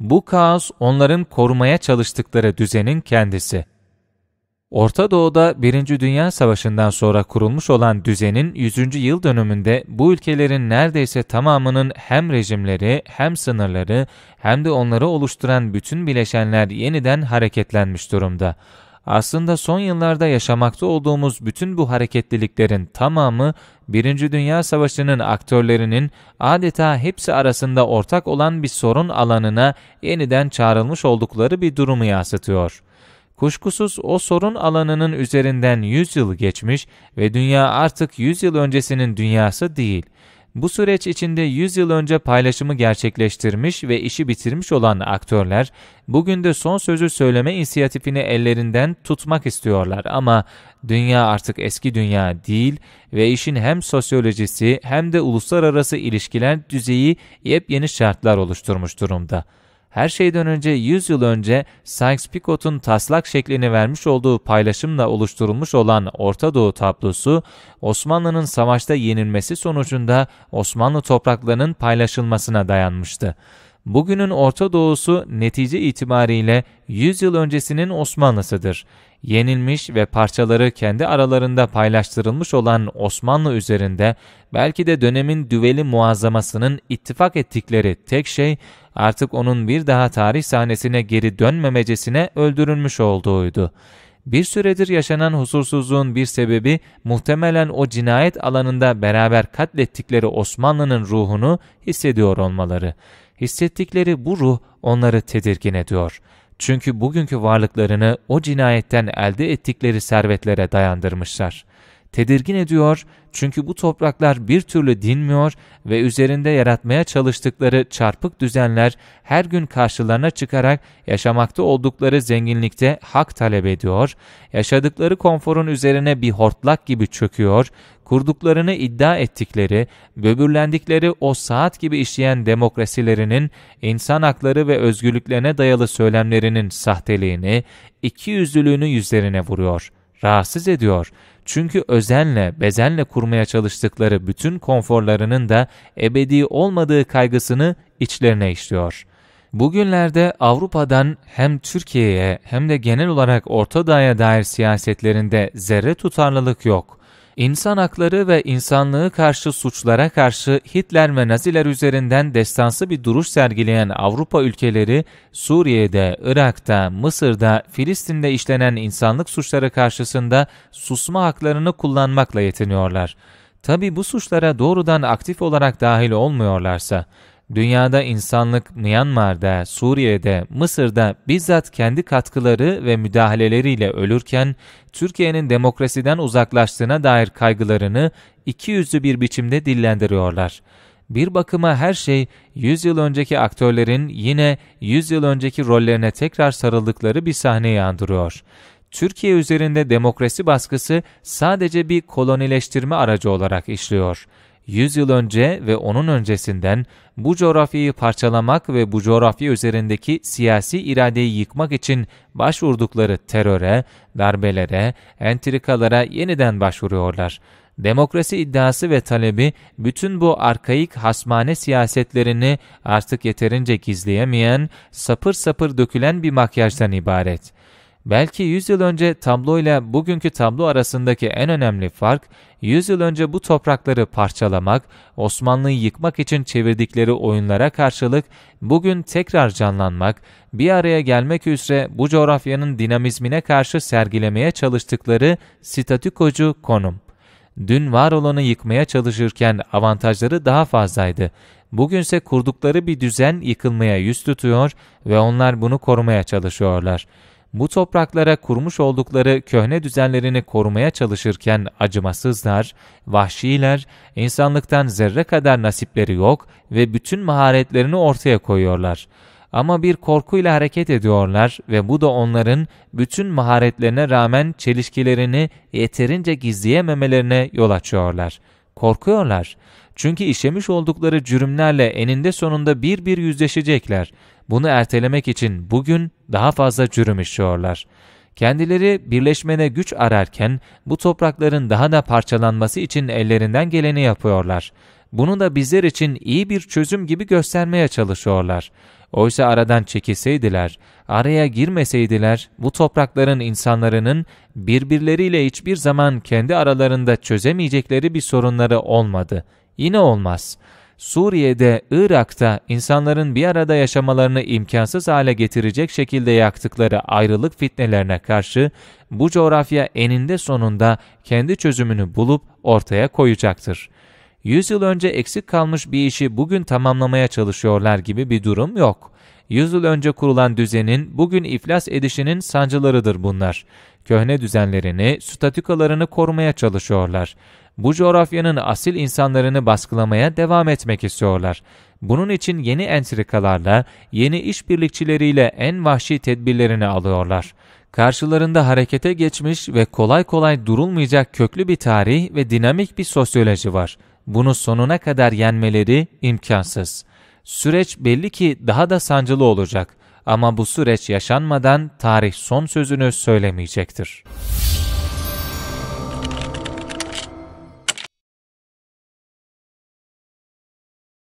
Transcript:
Bu kaos onların korumaya çalıştıkları düzenin kendisi. Orta Doğu'da Birinci Dünya Savaşı'ndan sonra kurulmuş olan düzenin 100. yıl dönümünde bu ülkelerin neredeyse tamamının hem rejimleri hem sınırları hem de onları oluşturan bütün bileşenler yeniden hareketlenmiş durumda. Aslında son yıllarda yaşamakta olduğumuz bütün bu hareketliliklerin tamamı Birinci Dünya Savaşı'nın aktörlerinin adeta hepsi arasında ortak olan bir sorun alanına yeniden çağrılmış oldukları bir durumu yansıtıyor. Kuşkusuz o sorun alanının üzerinden 100 yıl geçmiş ve dünya artık 100 yıl öncesinin dünyası değil. Bu süreç içinde 100 yıl önce paylaşımı gerçekleştirmiş ve işi bitirmiş olan aktörler bugün de son sözü söyleme inisiyatifini ellerinden tutmak istiyorlar ama dünya artık eski dünya değil ve işin hem sosyolojisi hem de uluslararası ilişkiler düzeyi yepyeni şartlar oluşturmuş durumda her şeyden önce 100 yıl önce Sykes-Picot'un taslak şeklini vermiş olduğu paylaşımla oluşturulmuş olan Orta Doğu tablosu, Osmanlı'nın savaşta yenilmesi sonucunda Osmanlı topraklarının paylaşılmasına dayanmıştı. Bugünün Orta Doğu'su netice itibariyle 100 yıl öncesinin Osmanlısıdır yenilmiş ve parçaları kendi aralarında paylaştırılmış olan Osmanlı üzerinde belki de dönemin düveli muazzamasının ittifak ettikleri tek şey artık onun bir daha tarih sahnesine geri dönmemecesine öldürülmüş olduğuydu. Bir süredir yaşanan huzursuzluğun bir sebebi muhtemelen o cinayet alanında beraber katlettikleri Osmanlı'nın ruhunu hissediyor olmaları. Hissettikleri bu ruh onları tedirgin ediyor.'' Çünkü bugünkü varlıklarını o cinayetten elde ettikleri servetlere dayandırmışlar tedirgin ediyor çünkü bu topraklar bir türlü dinmiyor ve üzerinde yaratmaya çalıştıkları çarpık düzenler her gün karşılarına çıkarak yaşamakta oldukları zenginlikte hak talep ediyor, yaşadıkları konforun üzerine bir hortlak gibi çöküyor, kurduklarını iddia ettikleri, böbürlendikleri o saat gibi işleyen demokrasilerinin insan hakları ve özgürlüklerine dayalı söylemlerinin sahteliğini, ikiyüzlülüğünü yüzlerine vuruyor.'' rahatsız ediyor. Çünkü özenle, bezenle kurmaya çalıştıkları bütün konforlarının da ebedi olmadığı kaygısını içlerine işliyor. Bugünlerde Avrupa'dan hem Türkiye'ye hem de genel olarak Orta Doğu'ya dair siyasetlerinde zerre tutarlılık yok insan hakları ve insanlığı karşı suçlara karşı Hitler ve Naziler üzerinden destansı bir duruş sergileyen Avrupa ülkeleri Suriye'de, Irak'ta, Mısır'da, Filistin'de işlenen insanlık suçları karşısında susma haklarını kullanmakla yetiniyorlar. Tabi bu suçlara doğrudan aktif olarak dahil olmuyorlarsa, dünyada insanlık Myanmar'da, Suriye'de, Mısır'da bizzat kendi katkıları ve müdahaleleriyle ölürken Türkiye'nin demokrasiden uzaklaştığına dair kaygılarını yüzlü bir biçimde dillendiriyorlar. Bir bakıma her şey 100 yıl önceki aktörlerin yine 100 yıl önceki rollerine tekrar sarıldıkları bir sahneyi andırıyor. Türkiye üzerinde demokrasi baskısı sadece bir kolonileştirme aracı olarak işliyor.'' 100 yıl önce ve onun öncesinden bu coğrafyayı parçalamak ve bu coğrafya üzerindeki siyasi iradeyi yıkmak için başvurdukları teröre, darbelere, entrikalara yeniden başvuruyorlar. Demokrasi iddiası ve talebi bütün bu arkaik hasmane siyasetlerini artık yeterince gizleyemeyen, sapır sapır dökülen bir makyajdan ibaret.'' Belki 100 yıl önce tablo ile bugünkü tablo arasındaki en önemli fark, 100 yıl önce bu toprakları parçalamak, Osmanlı'yı yıkmak için çevirdikleri oyunlara karşılık bugün tekrar canlanmak, bir araya gelmek üzere bu coğrafyanın dinamizmine karşı sergilemeye çalıştıkları statükocu konum. Dün var olanı yıkmaya çalışırken avantajları daha fazlaydı. Bugünse kurdukları bir düzen yıkılmaya yüz tutuyor ve onlar bunu korumaya çalışıyorlar.'' bu topraklara kurmuş oldukları köhne düzenlerini korumaya çalışırken acımasızlar, vahşiler, insanlıktan zerre kadar nasipleri yok ve bütün maharetlerini ortaya koyuyorlar. Ama bir korkuyla hareket ediyorlar ve bu da onların bütün maharetlerine rağmen çelişkilerini yeterince gizleyememelerine yol açıyorlar.'' Korkuyorlar. Çünkü işemiş oldukları cürümlerle eninde sonunda bir bir yüzleşecekler. Bunu ertelemek için bugün daha fazla cürüm işliyorlar. Kendileri birleşmene güç ararken bu toprakların daha da parçalanması için ellerinden geleni yapıyorlar. Bunu da bizler için iyi bir çözüm gibi göstermeye çalışıyorlar. Oysa aradan çekilseydiler, araya girmeseydiler bu toprakların insanların birbirleriyle hiçbir zaman kendi aralarında çözemeyecekleri bir sorunları olmadı. Yine olmaz. Suriye'de, Irak'ta insanların bir arada yaşamalarını imkansız hale getirecek şekilde yaktıkları ayrılık fitnelerine karşı bu coğrafya eninde sonunda kendi çözümünü bulup ortaya koyacaktır. 100 yıl önce eksik kalmış bir işi bugün tamamlamaya çalışıyorlar gibi bir durum yok. 100 yıl önce kurulan düzenin bugün iflas edişinin sancılarıdır bunlar. Köhne düzenlerini, statükalarını korumaya çalışıyorlar. Bu coğrafyanın asil insanlarını baskılamaya devam etmek istiyorlar. Bunun için yeni entrikalarla, yeni işbirlikçileriyle en vahşi tedbirlerini alıyorlar. Karşılarında harekete geçmiş ve kolay kolay durulmayacak köklü bir tarih ve dinamik bir sosyoloji var bunu sonuna kadar yenmeleri imkansız. Süreç belli ki daha da sancılı olacak ama bu süreç yaşanmadan tarih son sözünü söylemeyecektir.